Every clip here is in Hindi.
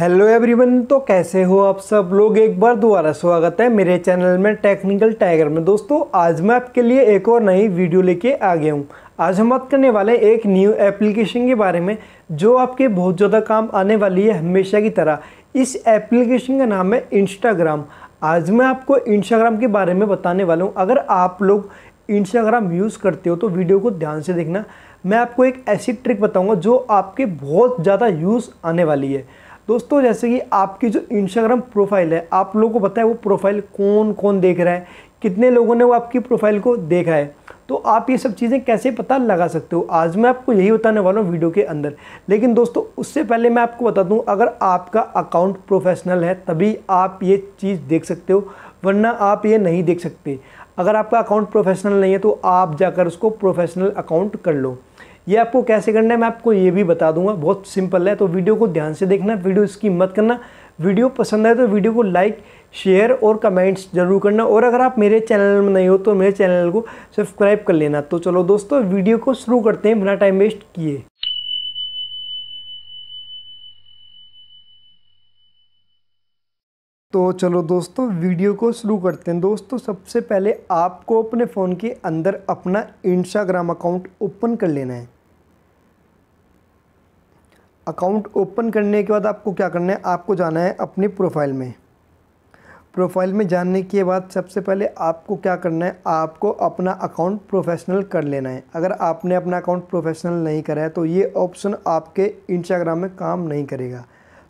हेलो एवरीवन तो कैसे हो आप सब लोग एक बार दोबारा स्वागत है मेरे चैनल में टेक्निकल टाइगर में दोस्तों आज मैं आपके लिए एक और नई वीडियो लेके आ गया हूँ आज हम बात करने वाले हैं एक न्यू एप्लीकेशन के बारे में जो आपके बहुत ज़्यादा काम आने वाली है हमेशा की तरह इस एप्लीकेशन का नाम है इंस्टाग्राम आज मैं आपको इंस्टाग्राम के बारे में बताने वाला हूँ अगर आप लोग इंस्टाग्राम यूज़ करते हो तो वीडियो को ध्यान से देखना मैं आपको एक ऐसी ट्रिक बताऊँगा जो आपके बहुत ज़्यादा यूज़ आने वाली है दोस्तों जैसे कि आपकी जो इंस्टाग्राम प्रोफाइल है आप लोगों को पता है वो प्रोफाइल कौन कौन देख रहा है कितने लोगों ने वो आपकी प्रोफाइल को देखा है तो आप ये सब चीज़ें कैसे पता लगा सकते हो आज मैं आपको यही बताने वाला हूँ वीडियो के अंदर लेकिन दोस्तों उससे पहले मैं आपको बता दूँ अगर आपका अकाउंट प्रोफेशनल है तभी आप ये चीज़ देख सकते हो वरना आप ये नहीं देख सकते अगर आपका अकाउंट प्रोफेशनल नहीं है तो आप जाकर उसको प्रोफेशनल अकाउंट कर लो ये आपको कैसे करना है मैं आपको ये भी बता दूंगा बहुत सिंपल है तो वीडियो को ध्यान से देखना वीडियो इसकी मत करना वीडियो पसंद आए तो वीडियो को लाइक शेयर और कमेंट्स जरूर करना और अगर आप मेरे चैनल में नहीं हो तो मेरे चैनल को सब्सक्राइब कर लेना तो चलो दोस्तों वीडियो को शुरू करते हैं बिना टाइम वेस्ट किए तो चलो दोस्तों वीडियो को शुरू करते हैं दोस्तों सबसे पहले आपको अपने फ़ोन के अंदर अपना इंस्टाग्राम अकाउंट ओपन कर लेना है अकाउंट ओपन करने के बाद आपको क्या करना है आपको जाना है अपनी प्रोफाइल में प्रोफाइल में जानने के बाद सबसे पहले आपको क्या करना है आपको अपना अकाउंट प्रोफेशनल कर लेना है अगर आपने अपना अकाउंट प्रोफेशनल नहीं करा है तो ये ऑप्शन आपके इंस्टाग्राम में काम नहीं करेगा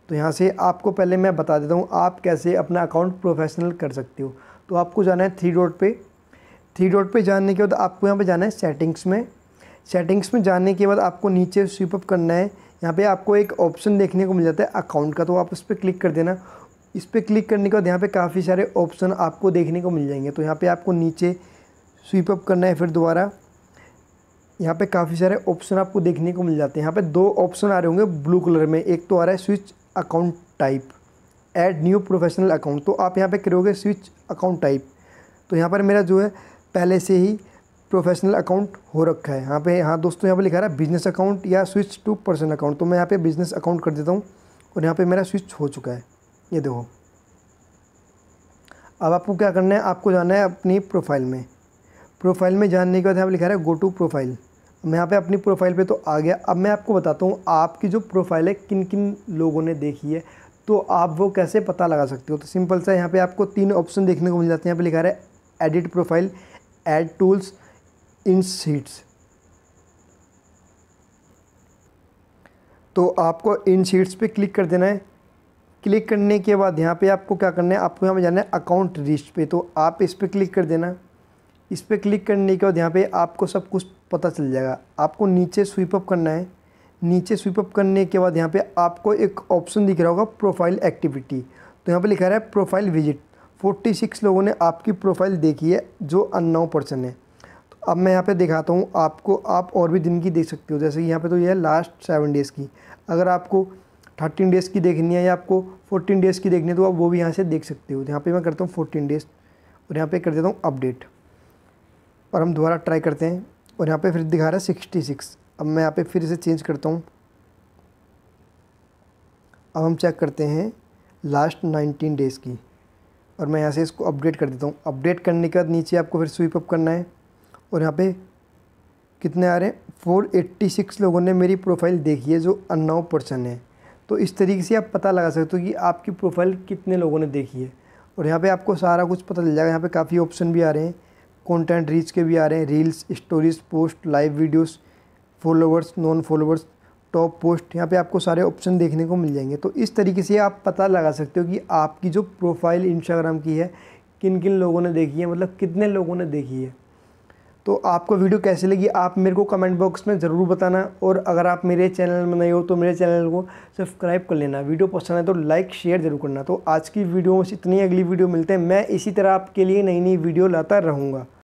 तो यहाँ से आपको पहले मैं बता देता हूँ आप कैसे अपना अकाउंट प्रोफेशनल कर सकते हो तो आपको जाना है थ्री डॉट पे थ्री डॉट पे जाने के बाद आपको यहाँ पे जाना है सेटिंग्स में सेटिंग्स में जाने के बाद आपको नीचे स्वीप अप करना है यहाँ पे आपको एक ऑप्शन देखने को मिल जाता है अकाउंट का तो आप उस पर क्लिक कर देना इस पर क्लिक करने के बाद यहाँ पे काफ़ी सारे ऑप्शन आपको देखने को मिल जाएंगे तो यहाँ पे आपको नीचे स्वीप अप करना है फिर दोबारा यहाँ पे काफ़ी सारे ऑप्शन आपको देखने को मिल जाते हैं यहाँ पे दो ऑप्शन आ रहे होंगे ब्लू कलर में एक तो आ रहा है switch account type add new professional account तो आप यहाँ पर करोगे स्विच अकाउंट टाइप तो यहाँ पर मेरा जो है पहले से ही प्रोफेशनल अकाउंट हो रखा है यहाँ पे हाँ दोस्तों यहाँ पे लिखा रहा है बिजनेस अकाउंट या स्विच टू पर्सनल अकाउंट तो मैं यहाँ पे बिजनेस अकाउंट कर देता हूँ और यहाँ पे मेरा स्विच हो चुका है ये देखो अब आपको क्या करना है आपको जाना है अपनी प्रोफाइल में प्रोफाइल में जानने के बाद यहाँ पर लिखा रहा है गो टू प्रोफाइल मैं यहाँ पर अपनी प्रोफाइल पर तो आ गया अब मैं आपको बताता हूँ आपकी जो प्रोफाइल है किन किन लोगों ने देखी है तो आप वो कैसे पता लगा सकते हो तो सिंपल सा यहाँ पे आपको तीन ऑप्शन देखने को मिल जाते हैं यहाँ पे लिखा रहा है edit profile add tools insights तो आपको इन सीट्स पे क्लिक कर देना है क्लिक करने के बाद यहाँ पे आपको क्या करना है आपको यहाँ पर जाना है अकाउंट रिस्ट पे तो आप इस पर क्लिक कर देना इस पर क्लिक करने के बाद यहाँ पे आपको सब कुछ पता चल जाएगा आपको नीचे अप करना है नीचे स्वीपअप करने के बाद यहाँ पे आपको एक ऑप्शन दिख रहा होगा प्रोफाइल एक्टिविटी तो यहाँ पे लिखा रहा है प्रोफाइल विजिट 46 लोगों ने आपकी प्रोफाइल देखी है जो अननाउ पर्सन है अब मैं यहाँ पे दिखाता हूँ आपको आप और भी दिन की देख सकते हो जैसे यहाँ पे तो ये है लास्ट सेवन डेज़ की अगर आपको थर्टीन डेज़ की देखनी है या आपको फोर्टीन डेज़ की देखनी है तो आप वो भी यहाँ से देख सकते हो यहाँ पे मैं करता हूँ फोर्टीन डेज़ और यहाँ पे कर देता हूँ अपडेट और हम दोबारा ट्राई करते हैं और यहाँ पर फिर दिखा रहा है सिक्सटी सिक्स अब मैं यहाँ पर फिर इसे चेंज करता हूँ अब हम चेक करते हैं लास्ट नाइनटीन डेज़ की और मैं यहाँ से इसको अपडेट कर देता हूँ अपडेट करने के बाद नीचे आपको फिर स्वीप अप करना है और यहाँ पे कितने आ रहे हैं फोर एट्टी सिक्स लोगों ने मेरी प्रोफाइल देखी है जो अन्नाव पर्सन है तो इस तरीके से आप पता लगा सकते हो कि आपकी प्रोफाइल कितने लोगों ने देखी है और यहाँ पे आपको सारा कुछ पता चल जाएगा यहाँ पे काफ़ी ऑप्शन भी आ रहे हैं कंटेंट रीच के भी आ रहे हैं reels stories post live videos followers non followers top post यहाँ पे आपको सारे ऑप्शन देखने को मिल जाएंगे तो इस तरीके से आप पता लगा सकते हो कि आपकी जो प्रोफाइल इंस्टाग्राम की है किन किन लोगों ने देखी है मतलब कितने लोगों ने देखी है तो आपको वीडियो कैसी लगी आप मेरे को कमेंट बॉक्स में ज़रूर बताना और अगर आप मेरे चैनल में नए हो तो मेरे चैनल को सब्सक्राइब कर लेना वीडियो पसंद है तो लाइक शेयर ज़रूर करना तो आज की वीडियो में इतनी अगली वीडियो मिलते हैं मैं इसी तरह आपके लिए नई नई वीडियो लाता रहूँगा